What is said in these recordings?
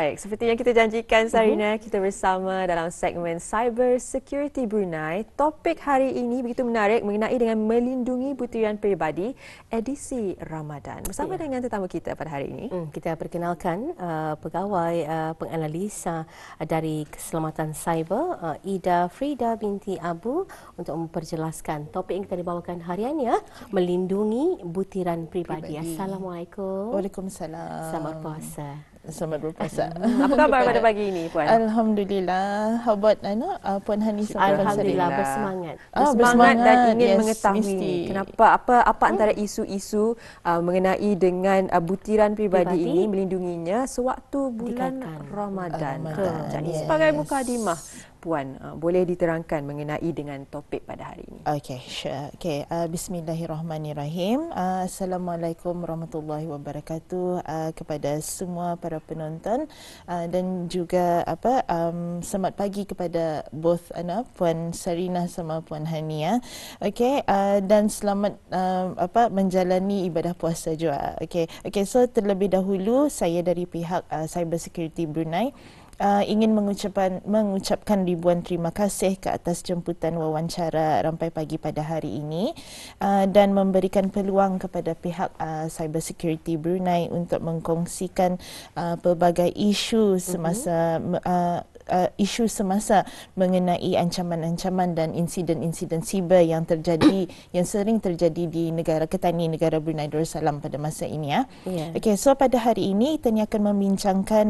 Baik, seperti yang kita janjikan Sarina, uh-huh. kita bersama dalam segmen Cyber Security Brunei. Topik hari ini begitu menarik mengenai dengan melindungi butiran peribadi edisi Ramadan. Bersama yeah. dengan tetamu kita pada hari ini. Hmm, kita perkenalkan uh, pegawai uh, penganalisa uh, dari keselamatan cyber uh, Ida Frida binti Abu untuk memperjelaskan topik yang kita dibawakan hariannya ya, okay. melindungi butiran peribadi. peribadi. Assalamualaikum. Waalaikumsalam. Selamat puasa. Selamat berpuasa. Apa khabar pada pagi ini Puan? Alhamdulillah. How about Anna? Uh, Puan Hani Alhamdulillah. Bersemangat. Oh, ah, bersemangat. Bersemangat dan ingin yes, mengetahui mesti. kenapa apa apa antara isu-isu uh, mengenai dengan uh, butiran pribadi Dibati. ini melindunginya sewaktu bulan Dikatkan. Ramadan. Ramadan. Jadi yes. sebagai mukadimah Puan uh, boleh diterangkan mengenai dengan topik pada hari ini. Okey, sure. Okey, uh, bismillahirrahmanirrahim. Uh, Assalamualaikum warahmatullahi wabarakatuh uh, kepada semua para penonton uh, dan juga apa um, selamat pagi kepada both ana uh, Puan Sarina sama Puan Hania. Okey, uh, dan selamat uh, apa menjalani ibadah puasa juga. Okey. Okey, so terlebih dahulu saya dari pihak uh, Cyber Security Brunei Uh, ingin mengucapkan mengucapkan ribuan terima kasih ke atas jemputan wawancara rampai pagi pada hari ini uh, dan memberikan peluang kepada pihak uh, cyber security Brunei untuk mengkongsikan uh, pelbagai isu mm-hmm. semasa uh, uh, isu semasa mengenai ancaman-ancaman dan insiden-insiden siber yang terjadi yang sering terjadi di negara ketani negara Brunei Darussalam pada masa ini ya. Yeah. Okey, so pada hari ini kita ni akan membincangkan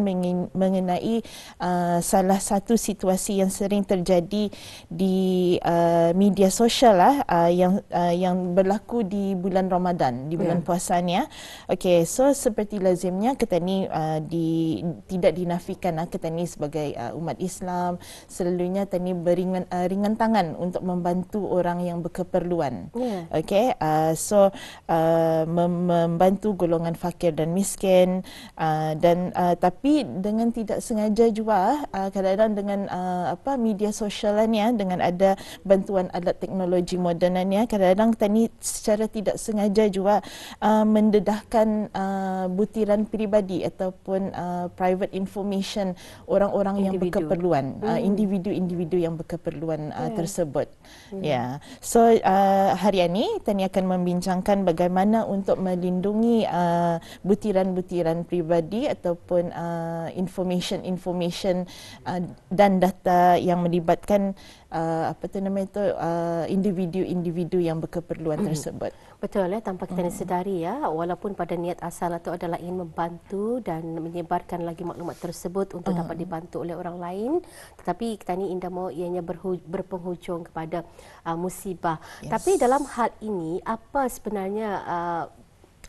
mengenai uh, salah satu situasi yang sering terjadi di uh, media sosial lah uh, yang uh, yang berlaku di bulan Ramadan, di bulan yeah. puasa ni ya. Okey, so seperti lazimnya Ketani uh, di tidak dinafikan lah Ketani sebagai uh, umat umat Islam selalunya Tani beringan uh, ringan tangan untuk membantu orang yang berkeperluan. Yeah. Oh. Okay, uh, so uh, mem- membantu golongan fakir dan miskin uh, dan uh, tapi dengan tidak sengaja juga uh, kadang-kadang dengan uh, apa media sosialnya dengan ada bantuan alat teknologi moden ya, kadang-kadang Tani secara tidak sengaja juga uh, mendedahkan uh, butiran peribadi ataupun uh, private information orang-orang yang berkeperluan keperluan uh, hmm. individu-individu uh, yang berkeperluan uh, yeah. tersebut. Hmm. Ya. Yeah. So uh, hari ini Tani akan membincangkan bagaimana untuk melindungi uh, butiran-butiran pribadi ataupun uh, information information uh, dan data yang melibatkan uh, uh, apa tu nama itu uh, individu-individu yang berkeperluan tersebut. Betul ya tanpa kita hmm. sedari ya walaupun pada niat asal itu adalah ingin membantu dan menyebarkan lagi maklumat tersebut untuk hmm. dapat dibantu oleh orang lain tetapi kita ni indah mau ianya berhu- berpenghujung kepada uh, musibah. Yes. Tapi dalam hal ini apa sebenarnya uh,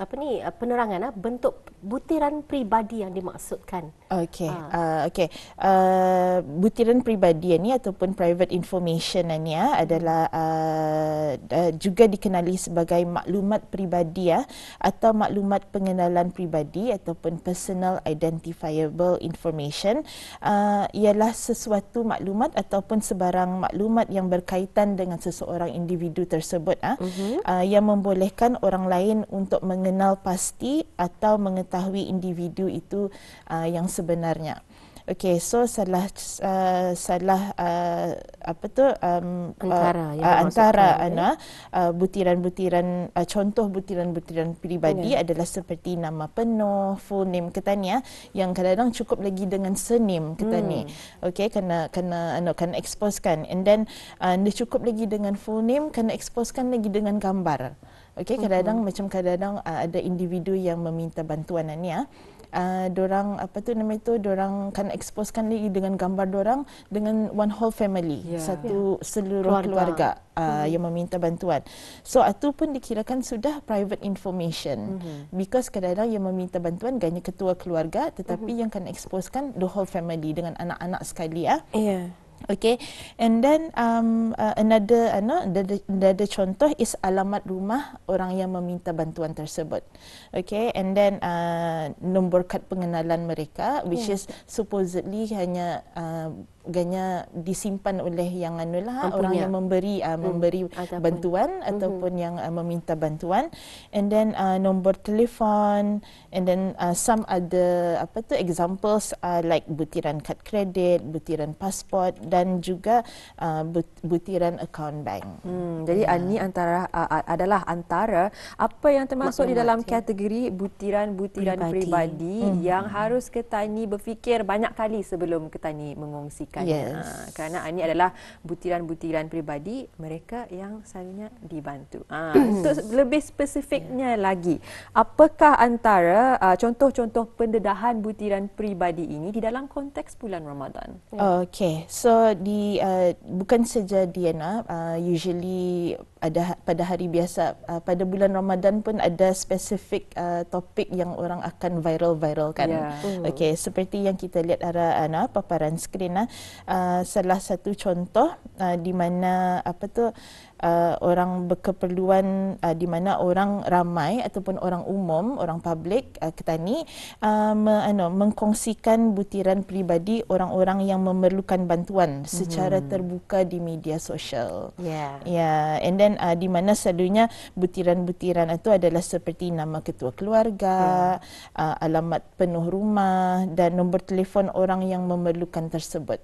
apa ni eh, penerangan ah bentuk butiran pribadi yang dimaksudkan. Okey. Uh. Uh, okey. Uh, butiran pribadi ni ataupun private information ni ah hmm. adalah uh, uh, juga dikenali sebagai maklumat pribadi ah atau maklumat pengenalan pribadi ataupun personal identifiable information uh, ialah sesuatu maklumat ataupun sebarang maklumat yang berkaitan dengan seseorang individu tersebut ah uh-huh. uh, yang membolehkan orang lain untuk meng mengenal pasti atau mengetahui individu itu uh, yang sebenarnya. Okay, so salah uh, salah uh, apa tu um, antara uh, yang antara ana uh, eh? uh, butiran-butiran uh, contoh butiran-butiran pribadi yeah. adalah seperti nama penuh, full name ketanya yang kadang-kadang cukup lagi dengan senim, ketanya. Hmm. Okay, kena kena ano kena expose kan. and then uh, dia cukup lagi dengan full name kena expose kan lagi dengan gambar. Okey, mhm. kadang-kadang uh-huh. macam kadang-kadang uh, ada individu yang meminta bantuan ni ya. Uh, dorang apa tu nama itu? dorang kan exposekan lagi dengan gambar dorang dengan one whole family yeah. satu yeah. seluruh keluarga, keluarga uh, mm. yang meminta bantuan so itu pun dikirakan sudah private information mm-hmm. because kadang-kadang yang meminta bantuan hanya ketua keluarga tetapi mm-hmm. yang kan exposekan the whole family dengan anak-anak sekali ya yeah. Okay, and then um, uh, another, uh, no, another, another contoh is alamat rumah orang yang meminta bantuan tersebut. Okay, and then uh, nombor kad pengenalan mereka, which yeah. Hmm. is supposedly hanya uh, ganya disimpan oleh yang anulah Ampunya. orang yang memberi uh, hmm. memberi ataupun. bantuan hmm ataupun yang uh, meminta bantuan and then uh, nombor telefon and then uh, some other apa tu examples uh, like butiran kad kredit butiran pasport dan juga uh, but, butiran account bank hmm. jadi yeah. ini antara uh, adalah antara apa yang termasuk Maklumat, di dalam ya. kategori butiran-butiran peribadi, peribadi mm-hmm. yang harus ketani berfikir banyak kali sebelum ketani mengungsi berikan. Yes. Ha, kerana ah, ini adalah butiran-butiran peribadi mereka yang selalunya dibantu. Ha, untuk lebih spesifiknya yeah. lagi, apakah antara uh, contoh-contoh pendedahan butiran peribadi ini di dalam konteks bulan Ramadan? Yeah. Okay, so di uh, bukan saja Diana, uh, usually ada ha- pada hari biasa uh, pada bulan Ramadan pun ada spesifik uh, topik yang orang akan viral-viral kan yeah. Hmm. okey seperti yang kita lihat arah ana uh, paparan skrin ah, uh, salah satu contoh uh, di mana apa tu uh, orang berkeperluan uh, di mana orang ramai ataupun orang umum orang public uh, ketani uh, me, ano, mengkongsikan butiran peribadi orang-orang yang memerlukan bantuan mm-hmm. secara hmm. terbuka di media sosial ya yeah. yeah. and then kan uh, di mana selalunya butiran-butiran itu adalah seperti nama ketua keluarga, ya. uh, alamat penuh rumah dan nombor telefon orang yang memerlukan tersebut.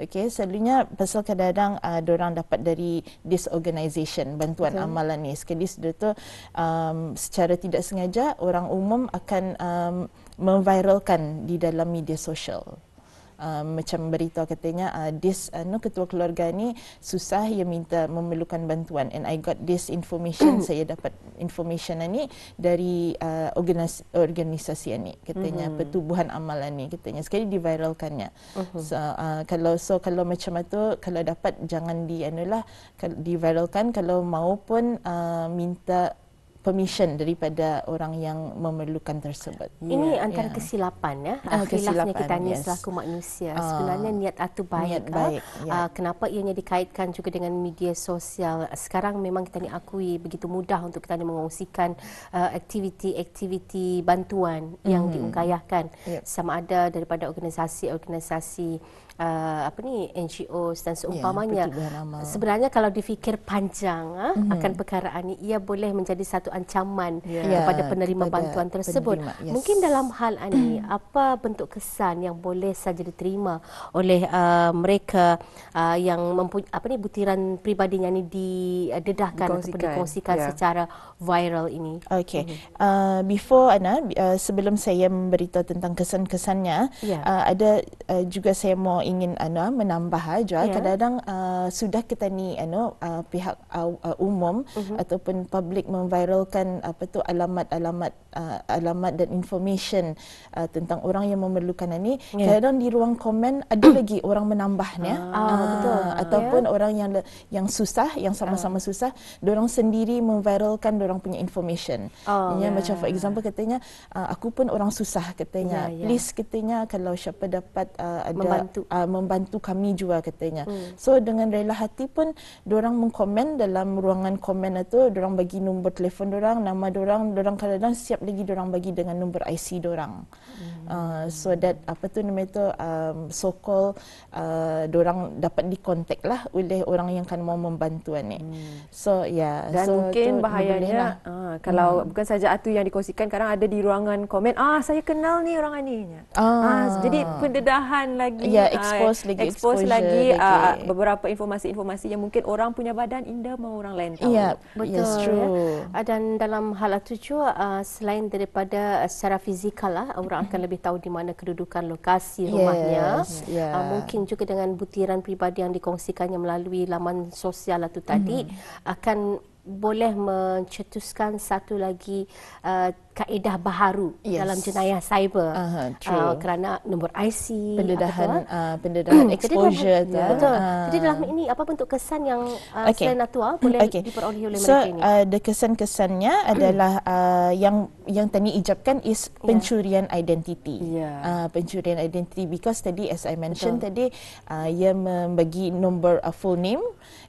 Okey, selalunya pasal kadang-kadang uh, orang dapat dari disorganisation bantuan okay. amalan ni. Sekali sudah tu um, secara tidak sengaja orang umum akan um, memviralkan di dalam media sosial. Um, macam berita katanya uh, this uh, no ketua keluarga ni susah ia minta memerlukan bantuan and i got this information saya dapat information ni dari uh, organis- organisasi ni katanya mm-hmm. pertubuhan amalan ni katanya sekali diviralkannya mm-hmm. so uh, kalau so kalau macam tu kalau dapat jangan di anulah diviralkan kalau mau pun uh, minta permission daripada orang yang memerlukan tersebut. Ini yeah, ya. antara yeah. kesilapan ya. Akhirnya ah, ah, kita ni yes. selaku manusia uh, sebenarnya niat itu baik. Niat baik yeah. Ya. uh, kenapa ianya dikaitkan juga dengan media sosial? Sekarang memang kita ni akui begitu mudah untuk kita ni mengongsikan uh, aktiviti-aktiviti bantuan yang mm-hmm. diungkayahkan yep. sama ada daripada organisasi-organisasi uh, apa ni NGO dan ya, seumpamanya ya, sebenarnya kalau difikir panjang mm-hmm. akan perkara ini ia boleh menjadi satu ancaman ya, kepada penerima kepada bantuan tersebut penerima. Yes. mungkin dalam hal ini mhm. apa bentuk kesan yang boleh saja diterima oleh uh, mereka uh, yang mempunyai apa ni butiran pribadinya ini didedahkan atau dikongsikan ya. secara viral ini Okay. mm-hmm. uh, before ana uh, sebelum saya memberitahu tentang kesan-kesannya ya. uh, ada uh, juga saya mau ingin ano uh, menambah aja eh, ya. yeah. kadang-kadang uh, sudah kita ni ano uh, pihak uh, uh umum mm-hmm. ataupun publik memviralkan apa tu alamat-alamat uh, alamat dan information uh, tentang orang yang memerlukan ini yeah. kadang di ruang komen ada lagi orang menambahnya ah, uh, betul uh, ataupun yeah. orang yang yang susah yang sama-sama uh. susah dorang sendiri memviralkan dorang punya information oh, yeah. Ya. macam for example katanya uh, aku pun orang susah katanya yeah, yeah. please katanya kalau siapa dapat uh, ada membantu uh, membantu kami jual katanya. Hmm. So dengan rela hati pun orang mengkomen dalam ruangan komen itu, orang bagi nombor telefon orang, nama orang, orang kadang-kadang siap lagi orang bagi dengan nombor IC orang. Hmm. Uh, so that apa tu nama itu um, so called uh, orang dapat dikontak lah oleh orang yang akan mau membantu ni. Hmm. So yeah. Dan so, mungkin bahayanya lah. uh, kalau hmm. bukan saja itu yang dikosikan, kadang ada di ruangan komen, ah saya kenal ni orang ini. Ah. ah. jadi pendedahan lagi. Yeah, ya, expose lagi expose, expose lagi, Uh, beberapa informasi-informasi yang mungkin orang punya badan indah mahu orang lain tahu. Yeah, betul. Yes, ya. true. Ya. Dan dalam hal itu juga uh, ah, selain daripada secara fizikal lah, orang akan lebih tahu di mana kedudukan lokasi rumahnya. Yes, ya. yeah. uh, mungkin juga dengan butiran pribadi yang dikongsikannya melalui laman sosial itu tadi mm-hmm. akan boleh mencetuskan satu lagi uh, kaedah baharu yes. dalam jenayah cyber uh-huh, uh, kerana nombor IC pendedahan uh, pendedahan exposure jadi dalam, betul uh. jadi dalam ini apa bentuk kesan yang uh, okay. selain Natua boleh okay. diperoleh oleh so, mereka ini so uh, kesan-kesannya adalah uh, yang yang tadi ijabkan is ya. pencurian yeah. identiti yeah. Ya. uh, pencurian identity because tadi as I mentioned betul. tadi uh, ia membagi nombor uh, full name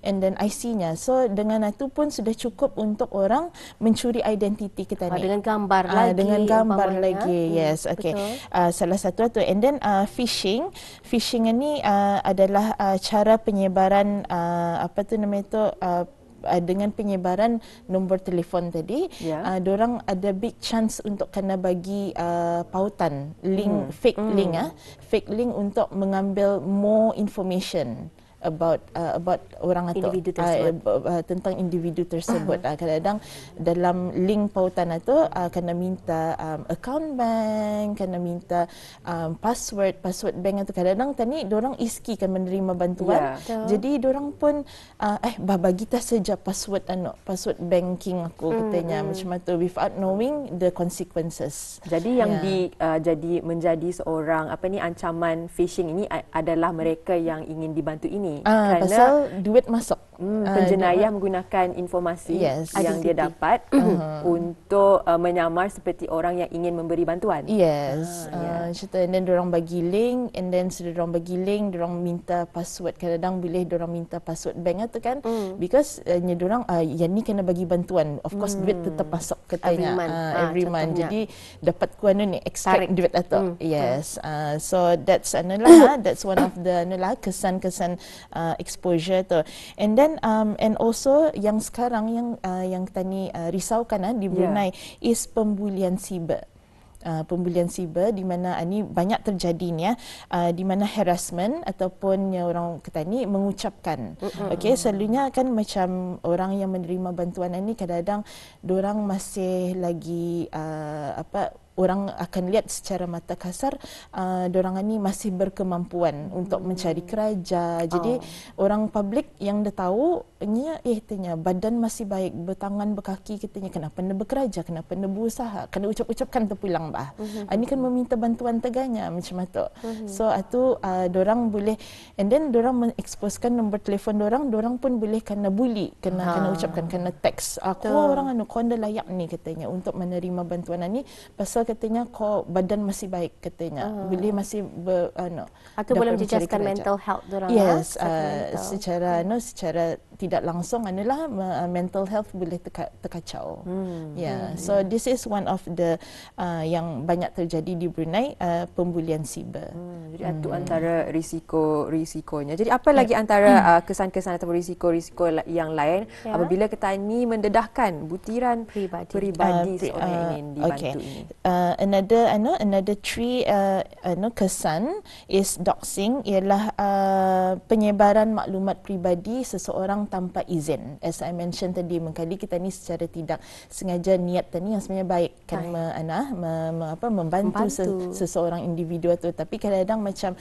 and then IC-nya so dengan itu pun sudah cukup untuk orang mencuri identiti kita ni dengan gambar gambar uh, lagi dengan gambar umpamanya. lagi hmm, yes okay. uh, salah satu itu, and then uh, phishing phishing ni uh, adalah uh, cara penyebaran uh, apa tu nama itu uh, dengan penyebaran nombor telefon tadi yeah. Ya. uh, orang ada big chance untuk kena bagi uh, pautan link mm. fake mm. link ah uh, fake link untuk mengambil more information about uh, about orang atau individu uh, uh, tentang individu tersebut uh-huh. uh, huh uh ah, kadang dalam link pautan itu uh, kena minta um, account bank kena minta um, password password bank itu kadang-kadang tadi orang iski kan menerima bantuan yeah. Ya, jadi orang pun uh, eh bah kita saja password ano password banking aku hmm, katanya hmm macam tu without knowing the consequences jadi yang yeah. di uh, jadi menjadi seorang apa ni ancaman phishing ini adalah mereka yang ingin dibantu ini ah, kerana pasal duit masuk hmm, ah, penjenayah uh, menggunakan informasi yes, yang CCTV. dia dapat uh-huh. untuk uh, menyamar seperti orang yang ingin memberi bantuan yes ah, uh, ah, yeah. cerita orang bagi link and then sudah orang bagi link orang minta password kadang-kadang boleh orang minta password bank tu kan mm. because ni orang uh, ah, ni kena bagi bantuan of course mm. duit hmm. tetap masuk katanya every month, uh, every ah, month. jadi dapat ku ni extract Tarik. duit atau mm. yes uh, so that's lah. that's one of the anulah kesan-kesan uh, exposure tu. And then um, and also yang sekarang yang uh, yang tani uh, risaukan uh, di ya. Brunei yeah. is pembulian siber. Uh, pembulian siber di mana uh, ini banyak terjadi ni ya uh, di mana harassment ataupun yang orang kata ni mengucapkan mm-hmm. okey selalunya kan macam orang yang menerima bantuan ini kadang-kadang orang masih lagi uh, apa orang akan lihat secara mata kasar uh, orang ni masih berkemampuan hmm. untuk mencari kerja. Jadi oh. orang publik yang dah tahu nya eh tanya badan masih baik, bertangan berkaki katanya kenapa nak bekerja, kenapa nak berusaha, kena ucap-ucapkan tu pulang bah. Hmm. Ani ah, kan meminta bantuan teganya macam tu. Hmm. So atu uh, ah, orang boleh and then orang mengeksposkan nombor telefon orang, orang pun boleh kena bully, kena ha. kena ah. ucapkan kena teks. Aku orang anu kau layak ni katanya untuk menerima bantuan ni pasal katanya kau badan masih baik katanya hmm. Ah. bila masih ber, uh, no, aku belum jejaskan mental health dia yes ya, uh, secara hmm. no secara tidak langsung adalah uh, mental health boleh teka, terkacau hmm. yeah hmm. so hmm. this is one of the uh, yang banyak terjadi di Brunei uh, pembulian siber hmm. jadi itu hmm. antara risiko-risikonya jadi apa lagi yeah. antara hmm. uh, kesan-kesan atau risiko-risiko yang lain yeah. apabila ketani mendedahkan butiran peribadi uh, peribadi uh, pri- seorang uh, ini dibantu okay. ini uh, uh, another I uh, know another three uh, I uh, know kesan is doxing ialah uh, penyebaran maklumat pribadi seseorang tanpa izin. As I mentioned tadi mengkali kita ni secara tidak sengaja niat tadi yang sebenarnya baik kan me, Ana me, me, apa membantu, membantu. Se, seseorang individu tu tapi kadang-kadang macam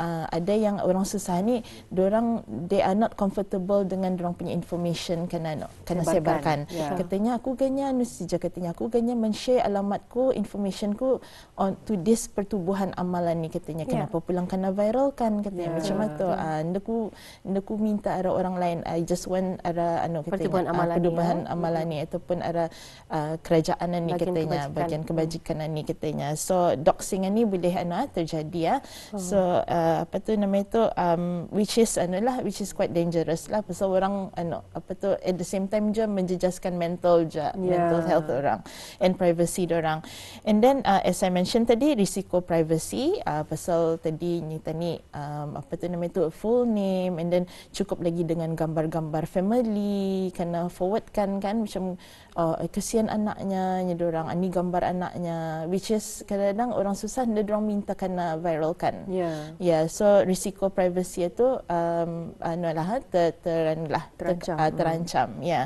uh, ada yang orang susah ni orang they are not comfortable dengan orang punya information kena kena sebarkan. sebarkan. Ya. Yeah. Katanya aku ganya anu katanya aku ganya men-share alamatku information information ku on to this pertubuhan amalan ni katanya ya. kenapa pulang kena viral kan katanya yeah. macam yeah. tu ah ndaku ndaku minta ada orang lain i just want ada anu katanya pertubuhan ah, amalan, uh, pertubuhan ya. amalan ni ataupun ada uh, ah, kerajaan ni katanya bagian kebajikan hmm. ni katanya so doxing ni boleh anu ah, terjadi ya oh. so uh, apa tu nama itu um, which is anu lah which is quite dangerous lah pasal orang anu apa tu at the same time juga menjejaskan mental je yeah. mental health orang and privacy orang and then uh, as I mentioned tadi risiko privacy uh, pasal tadi nyata ni um, apa tu nama tu full name and then cukup lagi dengan gambar-gambar family kena forwardkan kan macam uh, kesian anaknya ni orang ni gambar anaknya which is kadang-kadang orang susah Ni orang minta kena viralkan yeah yeah so risiko privacy itu um anu lah ter, ter, ter, ter, terancam uh, terancam hmm. yeah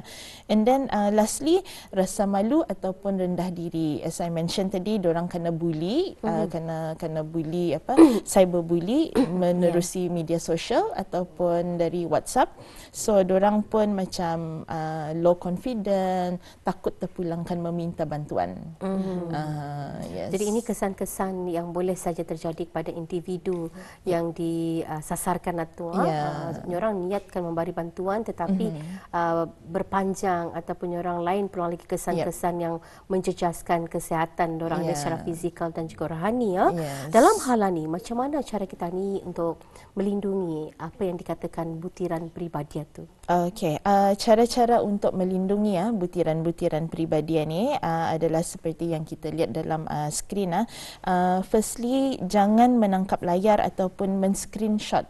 and then uh, lastly rasa malu ataupun rendah diri as i mentioned tadi orang kena bully mm-hmm. uh, kena kena bully apa cyber bully menerusi yeah. media sosial ataupun dari WhatsApp So orang pun macam uh, low confident, takut terpulangkan meminta bantuan. Mm-hmm. Uh, yes. Jadi ini kesan-kesan yang boleh saja terjadi kepada individu yang disasarkan uh, atau yeah. uh, ya. orang niatkan memberi bantuan, tetapi mm-hmm. uh, berpanjang ataupun orang lain perlu lagi kesan-kesan yep. Ya. yang menjejaskan kesehatan orang yeah. secara fizikal dan juga rohani. Ya. Yes. Dalam hal ini, macam mana cara kita ni untuk melindungi apa yang dikatakan butiran peribadian? tu. Okey, uh, cara-cara untuk melindungi ya uh, butiran-butiran peribadian ini uh, adalah seperti yang kita lihat dalam uh, skrin ah. Uh. Uh, firstly, jangan menangkap layar ataupun men-screenshot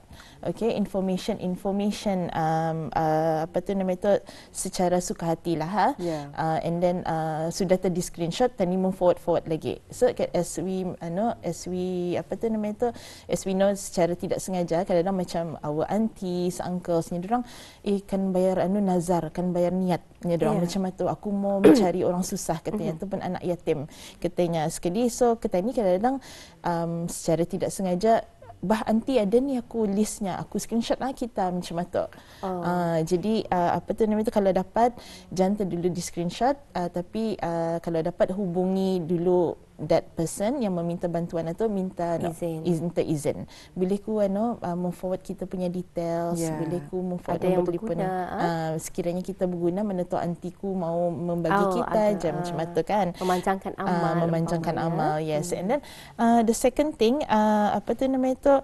okay, information information um, uh, apa tu nama tu secara suka hati lah, ha? yeah. uh, and then uh, sudah terdi screenshot, tadi move forward forward lagi. So as we uh, as we apa tu nama tu, as we know secara tidak sengaja, kadang-kadang macam our aunties, uncles ni dorang, eh kan bayar anu nazar, kan bayar niat ni dorang yeah. macam tu. Aku mau mencari orang susah katanya mm-hmm. tu pun anak yatim katanya sekali. So kata ni kadang-kadang um, secara tidak sengaja bah anti ada ni aku listnya aku screenshot lah kita macam mata oh. uh, jadi uh, apa tu nama tu kalau dapat jangan terdulu di screenshot uh, tapi uh, kalau dapat hubungi dulu that person yang meminta bantuan atau minta izin. No, minta izin. Boleh ku ano uh, forward kita punya details, yeah. boleh ku memforward ada yang memberi pun, ha? uh, sekiranya kita berguna mana tu antiku mau membagi oh, kita ada, jam uh, ah. tu kan. memancangkan amal. Uh, memanjangkan amal, ya. yes. Hmm. And then uh, the second thing, uh, apa tu nama itu,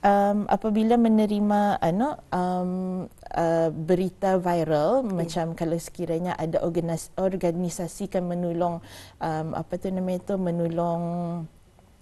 um apabila menerima ano uh, um uh, berita viral okay. macam kalau sekiranya ada organis- organisasi kan menolong um apa tu nama itu menolong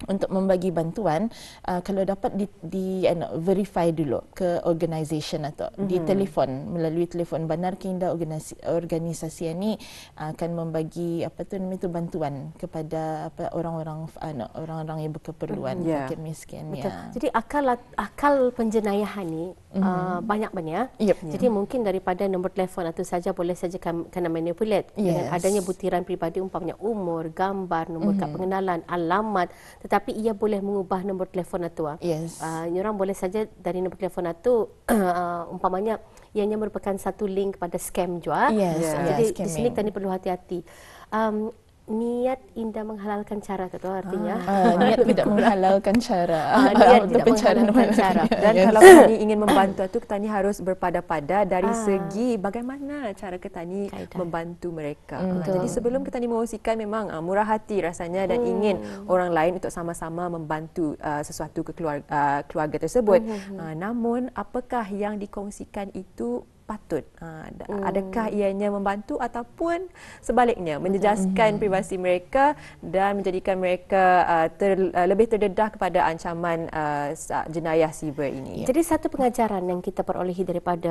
untuk membagi bantuan uh, kalau dapat di, di you know, verify dulu ke organisasi atau mm-hmm. di mhm. telefon melalui telefon benar ke indah organisasi, organisasi ini uh, akan membagi apa tu nama itu bantuan kepada apa orang-orang uh, no, orang-orang yang berkeperluan mm fakir ya. miskin ya. Jadi akal akal penjenayahan ni mm-hmm. uh, banyak banyak. Yep. Ya? Jadi yeah. mungkin daripada nombor telefon atau saja boleh saja kena manipulate yes. dengan adanya butiran peribadi umpamanya umur, gambar, nombor mm-hmm. kad pengenalan, alamat tetapi ia boleh mengubah nombor telefon atau Ah. Yes. Uh, orang boleh saja dari nombor telefon atu uh, ah, umpamanya ianya merupakan satu link kepada scam juga. Yes. Yeah. Ya, Jadi yeah, di sini tadi perlu hati-hati. Um, niat indah menghalalkan cara itu artinya uh, niat tidak menghalalkan cara uh, niat untuk pencarian cara dan yes. Kan? kalau kami ingin membantu tu ketani harus berpada-pada dari uh. segi bagaimana cara petani membantu mereka mm, jadi sebelum ketani mengusikan memang uh, murah hati rasanya dan mm. ingin orang lain untuk sama-sama membantu uh, sesuatu ke keluarga, uh, keluarga tersebut mm-hmm. uh, namun apakah yang dikongsikan itu patut? Ha, hmm. Adakah ianya membantu ataupun sebaliknya menjejaskan hmm. privasi mereka dan menjadikan mereka uh, ter, uh, lebih terdedah kepada ancaman uh, jenayah siber ini? Jadi satu pengajaran yang kita perolehi daripada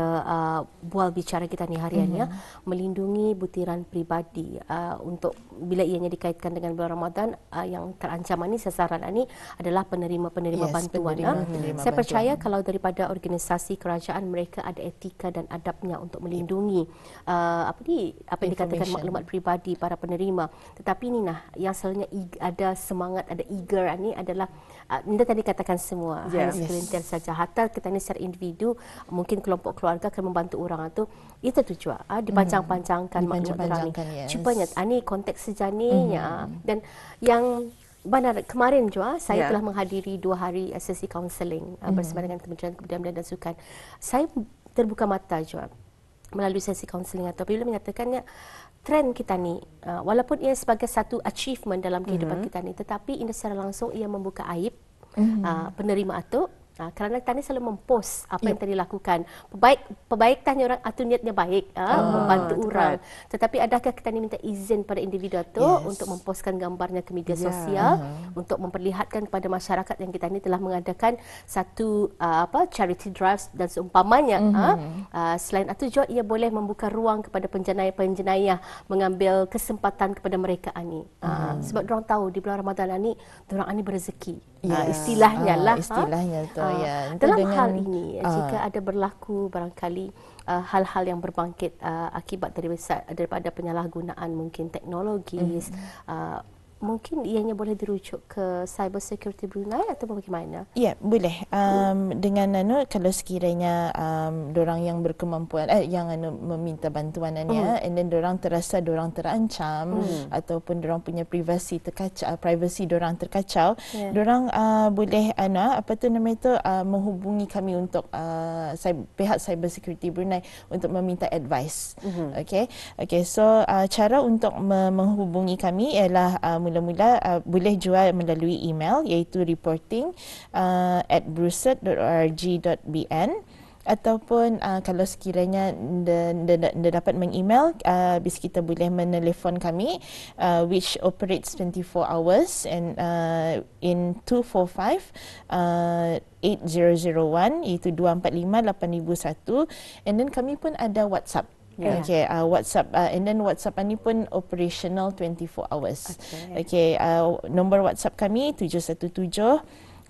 bual bicara kita ni hariannya mm-hmm. melindungi butiran pribadi untuk bila ianya dikaitkan dengan bulan Ramadan yang terancam ini sasaran ini adalah penerima-penerima yes, bantuan. Penerima, ah. penerima Saya bantuan. percaya kalau daripada organisasi kerajaan mereka ada etika dan ada terhadapnya untuk melindungi uh, apa ni apa yang dikatakan maklumat peribadi para penerima tetapi ini nah yang selalunya ada semangat ada eager ini adalah uh, anda tadi katakan semua yes. hanya sekelintir yes. saja hatta kita ini secara individu mungkin kelompok keluarga akan membantu orang itu itu tujuan ah uh, dipanjang-panjangkan mm. maklumat terang ini yes. cubanya ini ah, konteks sejaninya mm. dan yang Benar, kemarin juga saya yeah. telah menghadiri dua hari sesi counselling mm. bersama mhm. dengan Kementerian Kebudayaan dan Sukan. Saya terbuka mata juga melalui sesi kaunseling atau bila menyatakannya trend kita ni uh, walaupun ia sebagai satu achievement dalam kehidupan mm-hmm. kita ni tetapi ini secara langsung ia membuka aib mm-hmm. penerima atau Uh, kerana Tani selalu mempost apa yep. yang ya. Tani lakukan. Pebaik, pebaikannya orang atau ah, niatnya baik, uh, oh, membantu tepat. orang. Tetapi adakah Tani minta izin pada individu itu yes. untuk mempostkan gambarnya ke media ya. sosial uh-huh. untuk memperlihatkan kepada masyarakat yang kita ini telah mengadakan satu uh, apa charity drive dan seumpamanya. Mm-hmm. Uh, selain itu juga ia boleh membuka ruang kepada penjenayah-penjenayah mengambil kesempatan kepada mereka ini. Uh, mm-hmm. Sebab orang tahu di bulan Ramadan ini, orang ini berrezeki. Ya, ah, istilahnya uh, lah. Ha. Istilahnya ha. tu, uh, ya. Dalam dengan, hal ini, uh, jika ada berlaku barangkali uh, hal-hal yang berbangkit uh, akibat daripada, daripada penyalahgunaan mungkin teknologi, uh-huh. Mm-hmm. uh, mungkin ianya boleh dirujuk ke cyber security Brunei atau bagaimana? Ya, yeah, boleh. Um, dengan anu kalau sekiranya um, orang yang berkemampuan eh, yang anu meminta bantuan anu, mm. and then orang terasa orang terancam mm. ataupun orang punya privasi terkacau, privasi orang terkacau, yeah. orang uh, boleh anu ah, apa tu nama itu uh, menghubungi kami untuk uh, cyber, pihak cyber security Brunei untuk meminta advice. hmm Okay, okay. So uh, cara untuk menghubungi kami ialah uh, mula-mula uh, boleh jual melalui email iaitu reporting uh, at bruset.org.bn ataupun uh, kalau sekiranya anda dapat mengemail, email uh, bis kita boleh menelefon kami uh, which operates 24 hours and uh, in 245 uh, 8001 iaitu 245 8001 and then kami pun ada WhatsApp Yeah. Okay, uh, WhatsApp uh, and then WhatsApp ini pun operational 24 hours. Okay, okay uh, nombor WhatsApp kami 717 0766.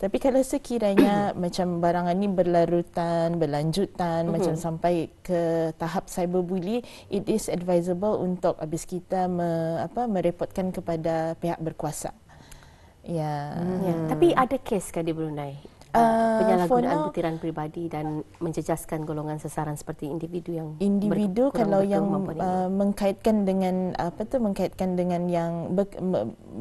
Tapi kalau sekiranya macam barangan ini berlarutan, berlanjutan, mm-hmm. macam sampai ke tahap cyberbully, it is advisable untuk habis kita me, apa merepotkan kepada pihak berkuasa. Ya. Yeah. Mm-hmm. Yeah. Tapi ada kes ke di Brunei Ah, uh, penyalahgunaan butiran peribadi dan menjejaskan golongan sasaran seperti individu yang individu ber- kalau yang uh, mengkaitkan dengan apa tu mengkaitkan dengan yang ber, me,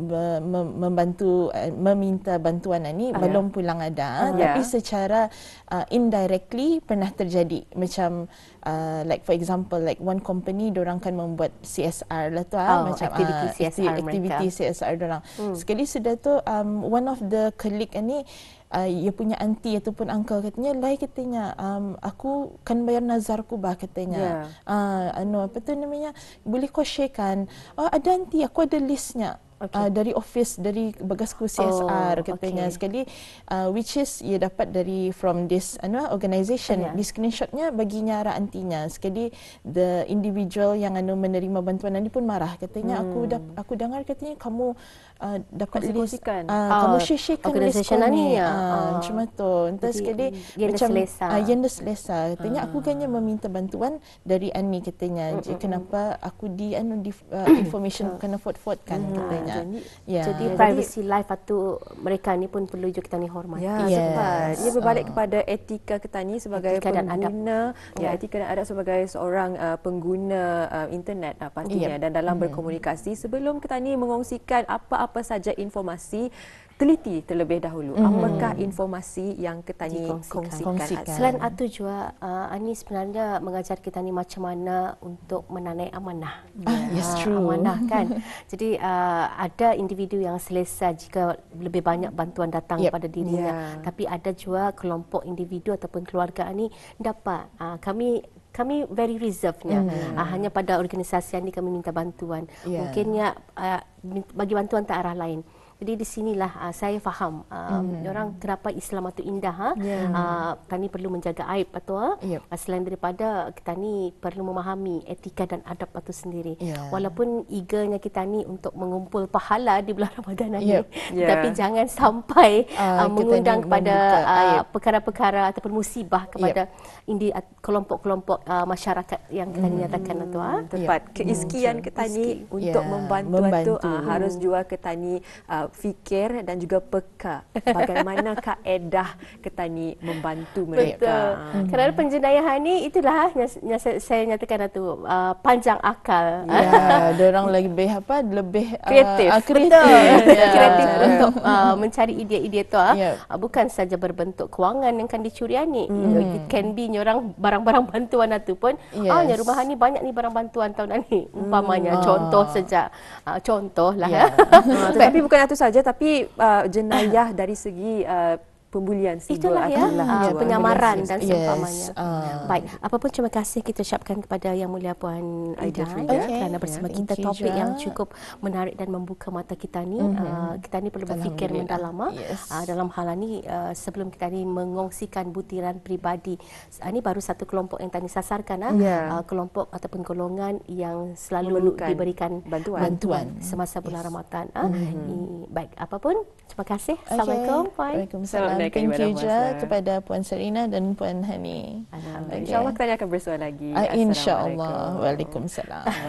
be, me, membantu uh, meminta bantuan ini eh, uh, ah, ya. belum yeah. pulang ada uh, tapi secara uh, indirectly pernah terjadi macam uh, like for example like one company dorang kan membuat CSR lah tu oh, macam aktiviti CSR, uh, CSR CSR orang hmm. sekali sudah tu um, one of the klik ini. uh, uh, ia punya anti ataupun uncle katanya lain katanya um, aku kan bayar nazar ku bah katanya yeah. Ya. uh, anu apa tu namanya boleh kau share oh ada anti aku ada listnya okay. uh, dari office dari bekas CSR oh, kita okay. ingat sekali uh, which is ia dapat dari from this anu uh, organisation yeah. di screenshotnya bagi nyara antinya sekali the individual yang anu menerima bantuan ini pun marah katanya hmm. aku dah aku dengar katanya kamu uh, dapat kongsikan uh, uh, kamu share-sharekan organisation ni ya uh, tu entah sekali macam yendes lesa uh, katanya aku kan meminta bantuan dari Ani katanya Mm-mm. kenapa aku di anu di, uh, information kena vote-vote kan mm. katanya janji. Ya. Yeah. Jadi yeah. privacy life atau mereka ni pun perlu juga kita ni hormati. Yeah, yes. sebab ia berbalik oh. kepada etika kita ni sebagai etika pengguna, dan adab. ya etika dan adab sebagai seorang uh, pengguna uh, internet uh, pastinya yep. dan dalam mm-hmm. berkomunikasi sebelum kita ni mengongsikan apa-apa saja informasi teliti terlebih dahulu mm-hmm. apakah informasi yang ketani kongsikan. kongsikan. Selain itu juga uh, Ani sebenarnya mengajar kita ni macam mana untuk menanai amanah. Ah, yes ah, true. Uh, amanah kan. Jadi uh, ada individu yang selesa jika lebih banyak bantuan datang yep. pada dirinya yeah. tapi ada juga kelompok individu ataupun keluarga ini dapat uh, kami kami very reserve-nya. Mm. Uh, hanya pada organisasi ni kami minta bantuan. Yeah. Mungkinnya uh, bagi bantuan ke arah lain. Jadi di sinilah uh, saya faham uh, mm. orang kenapa Islam itu indah ha. Yeah. Uh, ya. ah, petani perlu menjaga aib atau ha. Yep. selain daripada kita ni perlu memahami etika dan adab patu sendiri. Yeah. Walaupun eagernya kita ni untuk mengumpul pahala di bulan Ramadan ini. Yep. Yeah. Tapi ya. jangan sampai uh, uh, mengundang kepada uh, perkara-perkara ataupun musibah kepada yep. kelompok-kelompok uh, masyarakat yang kita hmm. nyatakan atau tu ha. Tepat hmm. keiskian mm. ketani Iski. untuk yeah. membantu, membantu. uh, harus jua ketani uh, fikir dan juga peka bagaimana kaedah ketani membantu mereka. Betul. Hmm. Kerana penjenayahan ni itulah yang, yang saya, nyatakan itu uh, panjang akal. Ya, dia orang lebih apa lebih kreatif. Uh, kreatif. Ah, Betul. Yeah. Ya. kreatif untuk uh, mencari idea-idea itu. uh. Ah. yep. Ya. uh, bukan saja berbentuk kewangan yang akan dicuri ni. Hmm. You it can be orang barang-barang bantuan atau lah pun yes. ah rumah ini banyak ni barang bantuan tahun ini. umpamanya hmm. contoh saja uh, contoh lah yeah. ya. tapi bukan itu saja tapi uh, jenayah dari segi uh, pembulian simbol itulah ya uh, penyamaran dan seumpamanya. Yes. Uh. Ah. Baik, apa pun terima kasih kita ucapkan kepada Yang Mulia Puan Aida okay. kerana bersama yeah. kita topik yang cukup menarik dan membuka mata kita ni. Mm-hmm. Uh, kita ni perlu berfikir mendalam yes. uh, dalam hal ini uh, sebelum kita ni mengongsikan butiran peribadi. Uh, ini baru satu kelompok yang tadi sasarkan uh, yeah. Ya. uh, kelompok ataupun golongan yang selalu Memerlukan diberikan bantuan. bantuan semasa bulan yes. Ramadan. Uh. Mm-hmm. Baik, apa pun terima kasih. Okay. Assalamualaikum. Bye. Waalaikumsalam. Terima kasih juga kepada Puan Serina dan Puan Hani. Insya Allah kita akan bersua lagi. Uh, Allah. Waalaikumsalam.